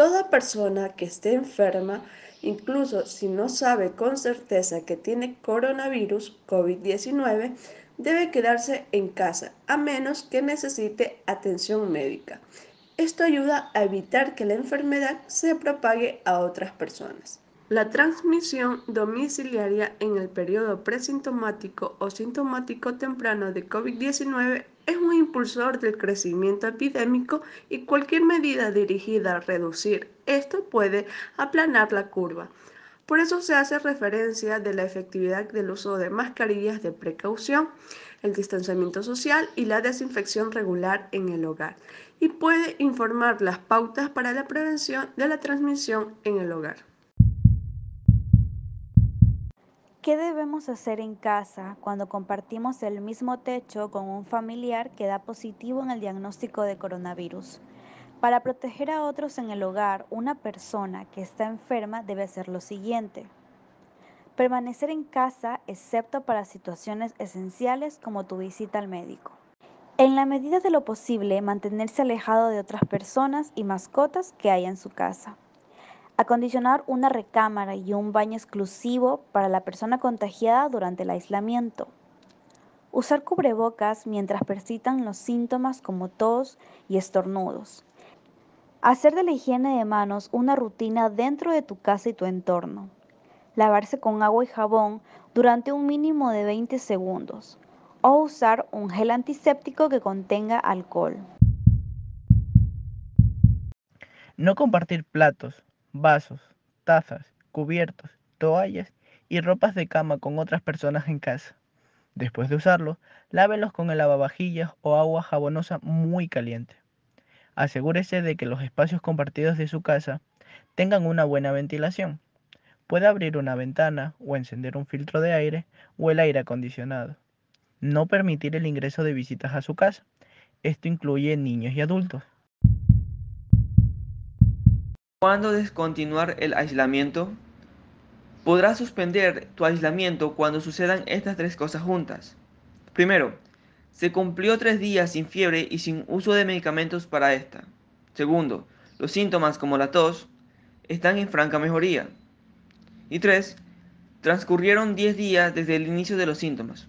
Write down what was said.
Toda persona que esté enferma, incluso si no sabe con certeza que tiene coronavirus COVID-19, debe quedarse en casa, a menos que necesite atención médica. Esto ayuda a evitar que la enfermedad se propague a otras personas. La transmisión domiciliaria en el periodo presintomático o sintomático temprano de COVID-19 es un impulsor del crecimiento epidémico y cualquier medida dirigida a reducir esto puede aplanar la curva. Por eso se hace referencia de la efectividad del uso de mascarillas de precaución, el distanciamiento social y la desinfección regular en el hogar. Y puede informar las pautas para la prevención de la transmisión en el hogar. ¿Qué debemos hacer en casa cuando compartimos el mismo techo con un familiar que da positivo en el diagnóstico de coronavirus? Para proteger a otros en el hogar, una persona que está enferma debe hacer lo siguiente. Permanecer en casa excepto para situaciones esenciales como tu visita al médico. En la medida de lo posible, mantenerse alejado de otras personas y mascotas que hay en su casa acondicionar una recámara y un baño exclusivo para la persona contagiada durante el aislamiento. Usar cubrebocas mientras persistan los síntomas como tos y estornudos. Hacer de la higiene de manos una rutina dentro de tu casa y tu entorno. Lavarse con agua y jabón durante un mínimo de 20 segundos. O usar un gel antiséptico que contenga alcohol. No compartir platos, vasos, tazas, cubiertos, toallas y ropas de cama con otras personas en casa. Después de usarlos, lávelos con el lavavajillas o agua jabonosa muy caliente. Asegúrese de que los espacios compartidos de su casa tengan una buena ventilación. Puede abrir una ventana o encender un filtro de aire o el aire acondicionado. No permitir el ingreso de visitas a su casa. Esto incluye niños y adultos. ¿Cuándo descontinuar el aislamiento? Podrás suspender tu aislamiento cuando sucedan estas tres cosas juntas. Primero, se cumplió tres días sin fiebre y sin uso de medicamentos para esta. Segundo, los síntomas como la tos están en franca mejoría. Y tres, transcurrieron diez días desde el inicio de los síntomas.